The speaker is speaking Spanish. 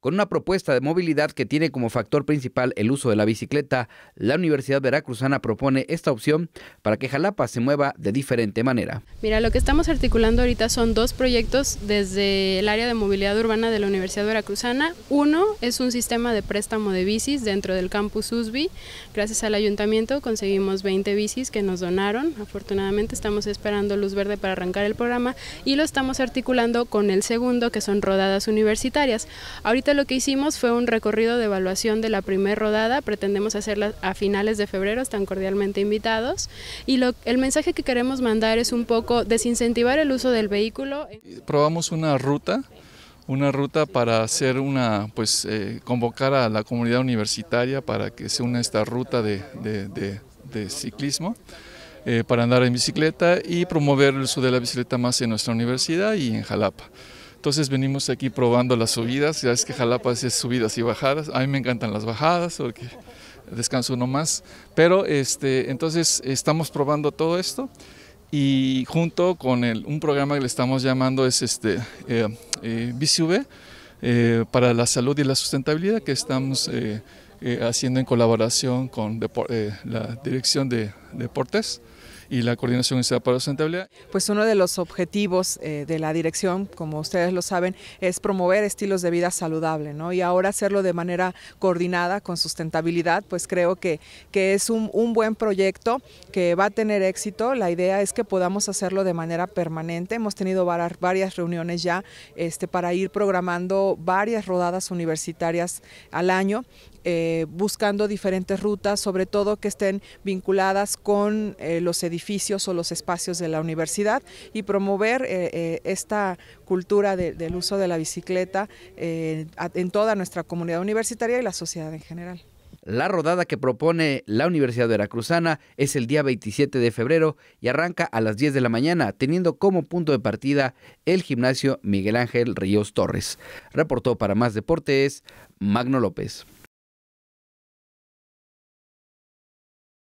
Con una propuesta de movilidad que tiene como factor principal el uso de la bicicleta, la Universidad Veracruzana propone esta opción para que Jalapa se mueva de diferente manera. Mira, lo que estamos articulando ahorita son dos proyectos desde el área de movilidad urbana de la Universidad Veracruzana. Uno es un sistema de préstamo de bicis dentro del campus USBI. Gracias al ayuntamiento conseguimos 20 bicis que nos donaron. Afortunadamente estamos esperando luz verde para arrancar el programa y lo estamos articulando con el segundo que son rodadas universitarias. Ahorita lo que hicimos fue un recorrido de evaluación de la primera rodada, pretendemos hacerla a finales de febrero, están cordialmente invitados. Y el mensaje que queremos mandar es un poco desincentivar el uso del vehículo. Probamos una ruta una ruta para hacer una, pues eh, convocar a la comunidad universitaria para que se una esta ruta de, ciclismo eh, para andar en bicicleta y promover el uso de la bicicleta más en nuestra universidad y en Jalapa. Entonces venimos aquí probando las subidas, ya es que Jalapa es subidas y bajadas, a mí me encantan las bajadas porque descanso uno más, pero este, entonces estamos probando todo esto y junto con el, un programa que le estamos llamando es este eh, eh BCV, eh, para la salud y la sustentabilidad que estamos eh, haciendo en colaboración con la Dirección de Deportes y la coordinación está para la sustentabilidad. Pues uno de los objetivos eh, de la dirección, como ustedes lo saben, es promover estilos de vida saludable, ¿no? Y ahora hacerlo de manera coordinada con sustentabilidad, pues creo que, que es un, un buen proyecto que va a tener éxito. La idea es que podamos hacerlo de manera permanente. Hemos tenido varias reuniones ya este, para ir programando varias rodadas universitarias al año eh, buscando diferentes rutas, sobre todo que estén vinculadas con eh, los edificios o los espacios de la universidad y promover eh, esta cultura del uso de la bicicleta en toda nuestra comunidad universitaria y la sociedad en general. La rodada que propone la Universidad Veracruzana es el día 27 de febrero y arranca a las 10 de la mañana, teniendo como punto de partida el gimnasio Miguel Ángel Ríos Torres. Reportó para más deportes Magno López.